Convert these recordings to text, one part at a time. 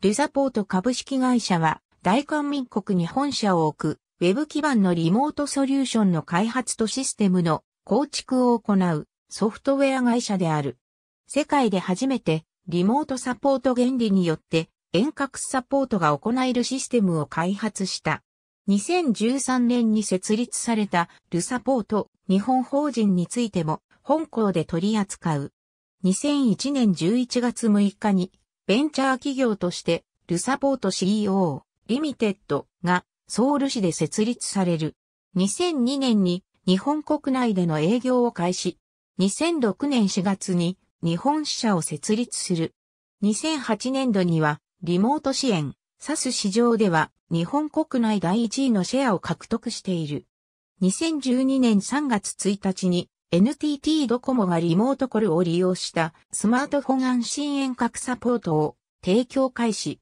ルザポート株式会社は、大韓民国に本社を置く、ウェブ基盤のリモートソリューションの開発とシステムの構築を行うソフトウェア会社である。世界で初めてリモートサポート原理によって遠隔サポートが行えるシステムを開発した。2013年に設立されたルサポート日本法人についても本校で取り扱う。2001年11月6日にベンチャー企業として、ルサポート CEO、リミテッドがソウル市で設立される。2002年に日本国内での営業を開始。2006年4月に日本支社を設立する。2008年度にはリモート支援、サス市場では日本国内第1位のシェアを獲得している。2012年3月1日に NTT ドコモがリモートコルを利用したスマートフォン安心遠隔サポートを提供開始。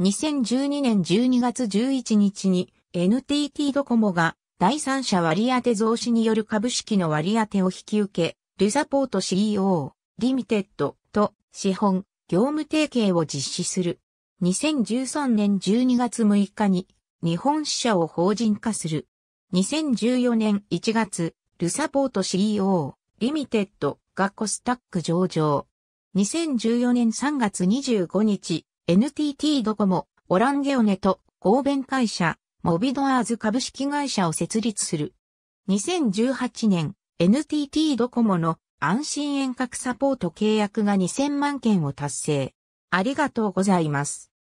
2012年12月11日に NTT ドコモが第三者割当増資による株式の割当を引き受け、ルサポート CEO、リミテッドと資本、業務提携を実施する。2013年12月6日に日本支社を法人化する。2014年1月、ルサポート CEO、リミテッドがコスタック上場。2014年3月25日、NTT ドコモ、オランゲオネと合弁会社、モビドアーズ株式会社を設立する。2018年、NTT ドコモの安心遠隔サポート契約が2000万件を達成。ありがとうございます。